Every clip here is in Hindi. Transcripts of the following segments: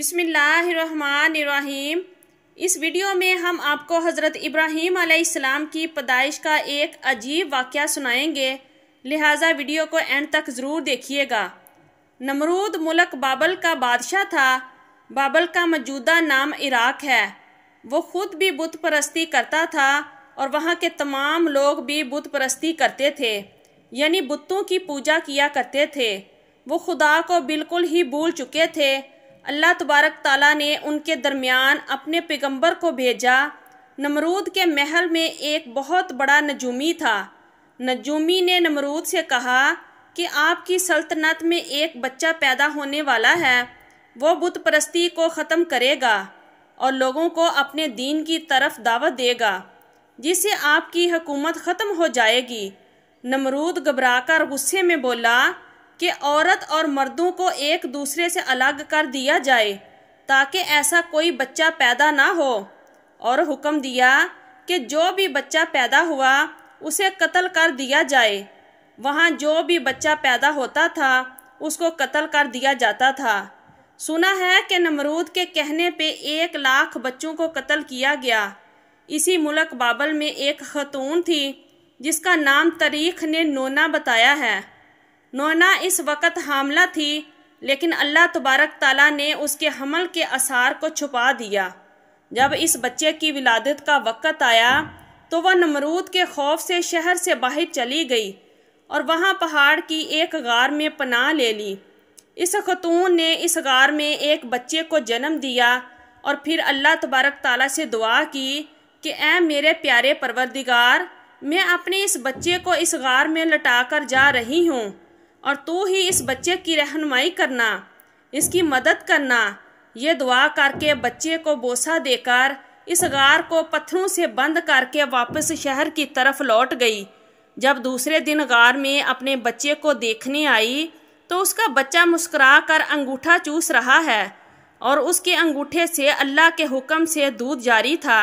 बिसमीम इस वीडियो में हम आपको हज़रत इब्राहीम आलाम की पैदाइश का एक अजीब वाक़ सुनाएंगे लिहाजा वीडियो को एंड तक ज़रूर देखिएगा नमरूद मुलक बाबल का बादशाह था बाबल का मौजूदा नाम इराक़ है वो ख़ुद भी बुत परस्ती करता था और वहाँ के तमाम लोग भी बुत परस्ती करते थे यानी बुतों की पूजा किया करते थे वो खुदा को बिल्कुल ही भूल चुके थे अल्लाह तबारक ताला ने उनके दरमियान अपने पैगंबर को भेजा नमरूद के महल में एक बहुत बड़ा नजूमी था नजूमी ने नमरूद से कहा कि आपकी सल्तनत में एक बच्चा पैदा होने वाला है वो बुत परस्ती को ख़त्म करेगा और लोगों को अपने दीन की तरफ दावत देगा जिससे आपकी हुकूमत ख़त्म हो जाएगी नमरूद घबराकर गुस्से में बोला कि औरत और मर्दों को एक दूसरे से अलग कर दिया जाए ताकि ऐसा कोई बच्चा पैदा ना हो और हुक्म दिया कि जो भी बच्चा पैदा हुआ उसे कत्ल कर दिया जाए वहाँ जो भी बच्चा पैदा होता था उसको कत्ल कर दिया जाता था सुना है कि नमरूद के कहने पे एक लाख बच्चों को कत्ल किया गया इसी मुल्क बाबल में एक खतून थी जिसका नाम तरीख ने नोना बताया है नोना इस वक्त हामला थी लेकिन अल्लाह तबारक ताला ने उसके हमल के आसार को छुपा दिया जब इस बच्चे की विलादत का वक़्त आया तो वह नमरूद के खौफ से शहर से बाहर चली गई और वहाँ पहाड़ की एक गार में पनाह ले ली इस खतून ने इस गार में एक बच्चे को जन्म दिया और फिर अल्लाह तबारक ताला से दुआ की कि ए मेरे प्यारे परवरदिगार मैं अपने इस बच्चे को इस गार में लटा जा रही हूँ और तू ही इस बच्चे की रहनुमाई करना इसकी मदद करना ये दुआ करके बच्चे को बोसा देकर इस गार को पत्थरों से बंद करके वापस शहर की तरफ लौट गई जब दूसरे दिन गार में अपने बच्चे को देखने आई तो उसका बच्चा मुस्करा कर अंगूठा चूस रहा है और उसके अंगूठे से अल्लाह के हुक्म से दूध जारी था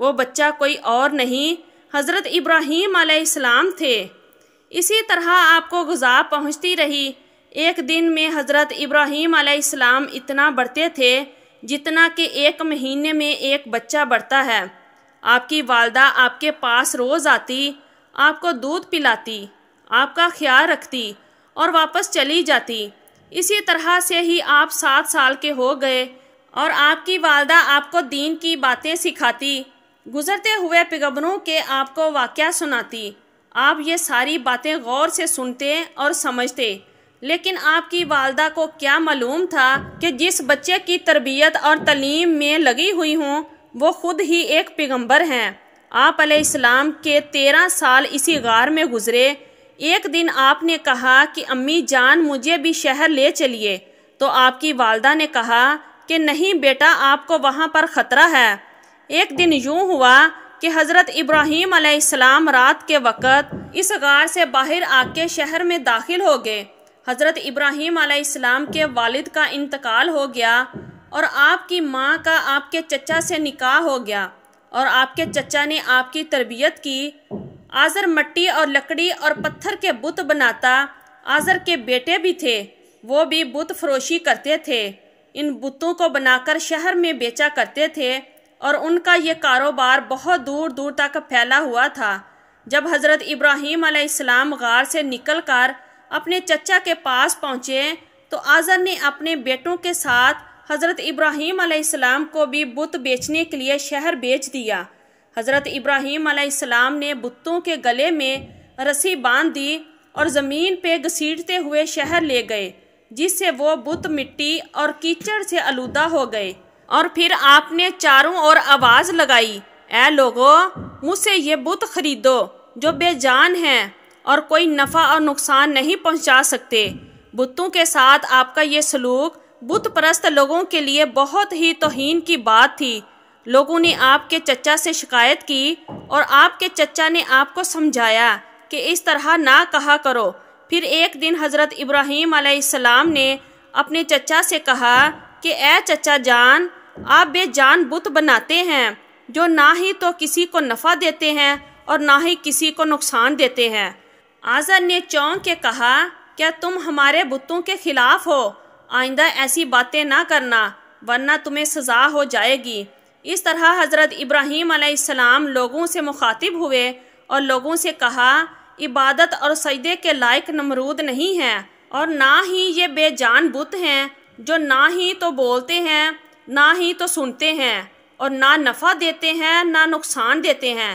वो बच्चा कोई और नहीं हज़रत इब्राहीम आलाम थे इसी तरह आपको गुजार पहुँचती रही एक दिन में हज़रत इब्राहीम आलाम इतना बढ़ते थे जितना कि एक महीने में एक बच्चा बढ़ता है आपकी वालदा आपके पास रोज़ आती आपको दूध पिलाती आपका ख्याल रखती और वापस चली जाती इसी तरह से ही आप सात साल के हो गए और आपकी वालदा आपको दीन की बातें सिखाती गुज़रते हुए पिगबरों के आपको वाक़ सुनाती आप ये सारी बातें गौर से सुनते और समझते लेकिन आपकी वालदा को क्या मालूम था कि जिस बच्चे की तरबियत और तलीम में लगी हुई हूँ वो ख़ुद ही एक पैगम्बर हैं आप अलैहिस्सलाम के तेरह साल इसी गार में गुजरे एक दिन आपने कहा कि अम्मी जान मुझे भी शहर ले चलिए तो आपकी वालदा ने कहा कि नहीं बेटा आपको वहाँ पर ख़तरा है एक दिन यूँ हुआ कि हज़रत इब्राहीम आसमाम रात के वक़्त इस गार से बाहर आके शहर में दाखिल हो गए हज़रत इब्राहीम आलाम के वालिद का इंतकाल हो गया और आपकी माँ का आपके चचा से निकाह हो गया और आपके चचा ने आपकी तरबियत की आज़र मट्टी और लकड़ी और पत्थर के बुत बनाता आज़र के बेटे भी थे वो भी बुत फरोशी करते थे इन बुतों को बनाकर शहर में बेचा करते थे और उनका यह कारोबार बहुत दूर दूर तक फैला हुआ था जब हज़रत इब्राहीम आलाम गार से निकल कर अपने चचा के पास पहुँचे तो आज़र ने अपने बेटों के साथ हज़रत इब्राहीम आलाम को भी बुत बेचने के लिए शहर बेच दिया हज़रत इब्राहीम आलाम ने बुतों के गले में रस्सी बांध दी और ज़मीन पे घसीटते हुए शहर ले गए जिससे वो बुत मिट्टी और कीचड़ से आलूदा हो गए और फिर आपने चारों ओर आवाज़ लगाई ए लोगो मुझसे ये बुत खरीदो जो बेजान हैं और कोई नफ़ा और नुकसान नहीं पहुंचा सकते बुतों के साथ आपका ये सलूक बुत परस्त लोगों के लिए बहुत ही तोहन की बात थी लोगों ने आपके चचा से शिकायत की और आपके चचा ने आपको समझाया कि इस तरह ना कहा करो फिर एक दिन हज़रत इब्राहीम ने अपने चचा से कहा कि ए चचा जान आप बेजान बुत बनाते हैं जो ना ही तो किसी को नफ़ा देते हैं और ना ही किसी को नुकसान देते हैं आज़र ने चौंक के कहा क्या तुम हमारे बुतों के ख़िलाफ़ हो आइंदा ऐसी बातें ना करना वरना तुम्हें सज़ा हो जाएगी इस तरह हज़रत इब्राहिम आसमाम लोगों से मुखातिब हुए और लोगों से कहा इबादत और सजदे के लायक नमरूद नहीं हैं और ना ही ये बेजान बुत हैं जो ना ही तो बोलते हैं ना ही तो सुनते हैं और ना नफ़ा देते हैं ना नुकसान देते हैं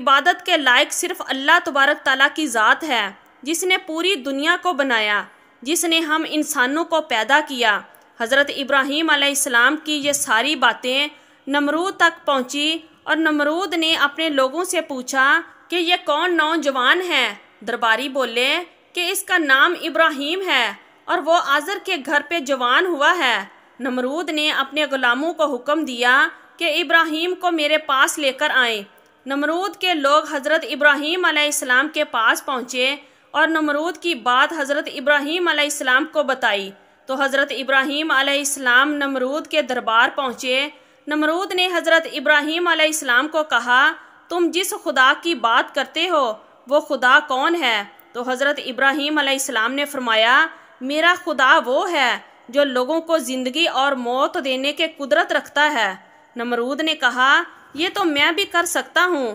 इबादत के लायक सिर्फ़ अल्लाह तबारक तला की ज़ात है जिसने पूरी दुनिया को बनाया जिसने हम इंसानों को पैदा किया हज़रत इब्राहीम आलाम की ये सारी बातें नमरूद तक पहुँची और नमरूद ने अपने लोगों से पूछा कि ये कौन नौजवान है दरबारी बोले कि इसका नाम इब्राहिम है और वो आज़र के घर पे जवान हुआ है नमरूद ने अपने गुलामों को हुक्म दिया कि इब्राहिम को मेरे पास लेकर आए नमरूद के लोग हज़रत इब्राहिम आलाम के पास पहुँचे और नमरूद की बात हज़रत इब्राहिम आलाम को बताई तो हज़रत इब्राहिम आलाम नमरूद के दरबार पहुँचे नमरूद ने हज़रत इब्राहिम आलाम को कहा तुम जिस खुदा की बात करते हो वो खुदा कौन है तो हज़रत इब्राहिम आलाम ने फरमाया मेरा खुदा वो है जो लोगों को ज़िंदगी और मौत देने के कुदरत रखता है नमरूद ने कहा यह तो मैं भी कर सकता हूँ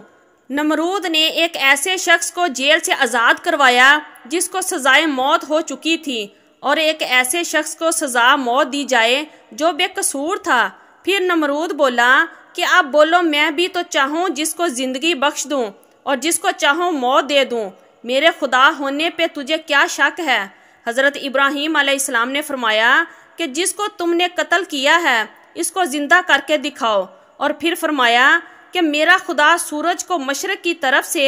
नमरूद ने एक ऐसे शख्स को जेल से आज़ाद करवाया जिसको सजाए मौत हो चुकी थी और एक ऐसे शख्स को सजा मौत दी जाए जो बेकसूर था फिर नमरूद बोला कि आप बोलो मैं भी तो चाहूँ जिसको ज़िंदगी बख्श दूँ और जिसको चाहूँ मौत दे दूँ मेरे खुदा होने पे तुझे क्या शक है हज़रत इब्राहिम आलाम ने फरमाया कि जिसको तुमने कत्ल किया है इसको ज़िंदा करके दिखाओ और फिर फरमाया कि मेरा खुदा सूरज को मशरक़ की तरफ से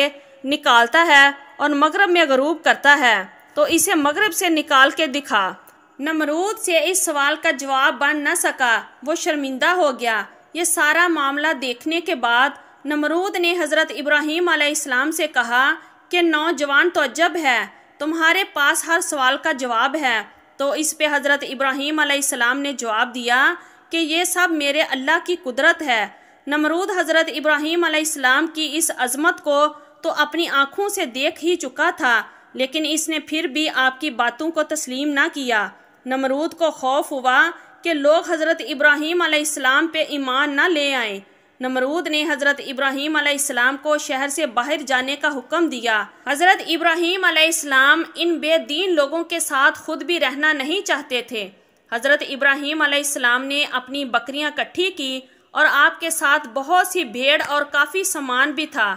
निकालता है और मगरब में गरूब करता है तो इसे मगरब से निकाल के दिखा नमरूद से इस सवाल का जवाब बन न सका वो शर्मिंदा हो गया ये सारा मामला देखने के बाद नमरूद ने हज़रत इब्राहिम आलाम से कहा कि नौजवान तो अजब है तुम्हारे पास हर सवाल का जवाब है तो इस पे हज़रत इब्राहीम आसमाम ने जवाब दिया कि ये सब मेरे अल्लाह की कुदरत है नमरूद हज़रत इब्राहीम आसमाम की इस अजमत को तो अपनी आँखों से देख ही चुका था लेकिन इसने फिर भी आपकी बातों को तस्लीम ना किया नमरूद को खौफ हुआ कि लोग हज़रत इब्राहीम आसमाम पे ईमान ना ले आए नमरूद ने हज़रत इब्राहिम अलैहिस्सलाम को शहर से बाहर जाने का हुक्म दिया हज़रत इब्राहिम अलैहिस्सलाम इन बेदीन लोगों के साथ खुद भी रहना नहीं चाहते थे हज़रत इब्राहिम अलैहिस्सलाम ने अपनी बकरियां इकट्ठी की और आपके साथ बहुत सी भेड़ और काफ़ी सामान भी था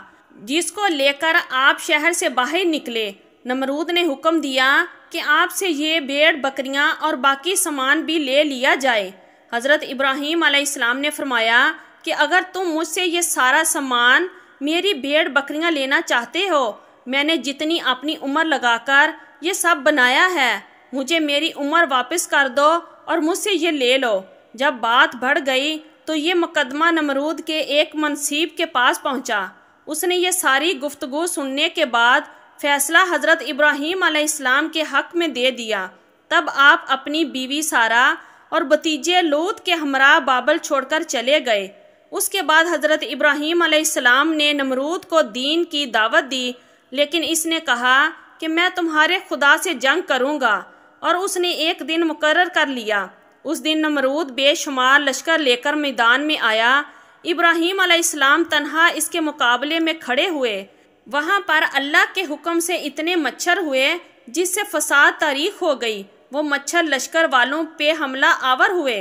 जिसको लेकर आप शहर से बाहर निकले नमरूद ने हुक्म दिया कि आपसे ये भेड़ बकरियां और बाकी सामान भी ले लिया जाए हज़रत इब्राहिम अलैहिस्सलाम ने फरमाया कि अगर तुम मुझसे ये सारा सामान मेरी भेड़ बकरियां लेना चाहते हो मैंने जितनी अपनी उम्र लगाकर ये सब बनाया है मुझे मेरी उम्र वापस कर दो और मुझसे ये ले लो जब बात बढ़ गई तो ये मुकदमा नमरूद के एक मनसीब के पास पहुंचा उसने ये सारी गुफ्तगु सुनने के बाद फैसला हज़रत इब्राहीम आलाम के हक़ में दे दिया तब आप अपनी बीवी सारा और भतीजे लूत के हमरा बाबल छोड़कर चले गए उसके बाद हज़रत इब्राहीम आसमाम ने नमरूद को दीन की दावत दी लेकिन इसने कहा कि मैं तुम्हारे खुदा से जंग करूँगा और उसने एक दिन मुकर कर लिया उस दिन नमरूद बेशुमार लश्कर लेकर मैदान में आया इब्राहीम आलाम तनहा इसके मुकाबले में खड़े हुए वहाँ पर अल्लाह के हुक्म से इतने मच्छर हुए जिससे फसाद तारीख हो गई वो मच्छर लश्कर वालों पे हमला आवर हुए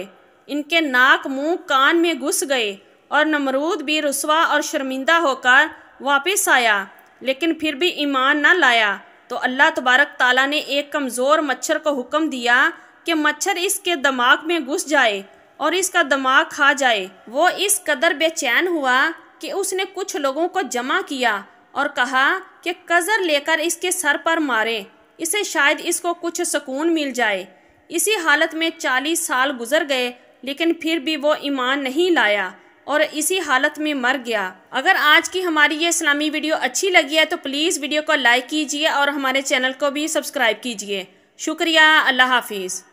इनके नाक मुंह कान में घुस गए और नमरूद भी रसवा और शर्मिंदा होकर वापस आया लेकिन फिर भी ईमान न लाया तो अल्लाह तबारक ताला ने एक कमज़ोर मच्छर को हुक्म दिया कि मच्छर इसके दिमाग में घुस जाए और इसका दिमाग खा जाए वो इस कदर बेचैन हुआ कि उसने कुछ लोगों को जमा किया और कहा कि कज़र लेकर इसके सर पर मारे इसे शायद इसको कुछ सुकून मिल जाए इसी हालत में चालीस साल गुजर गए लेकिन फिर भी वो ईमान नहीं लाया और इसी हालत में मर गया अगर आज की हमारी ये इस्लामी वीडियो अच्छी लगी है तो प्लीज़ वीडियो को लाइक कीजिए और हमारे चैनल को भी सब्सक्राइब कीजिए शुक्रिया अल्लाह हाफिज़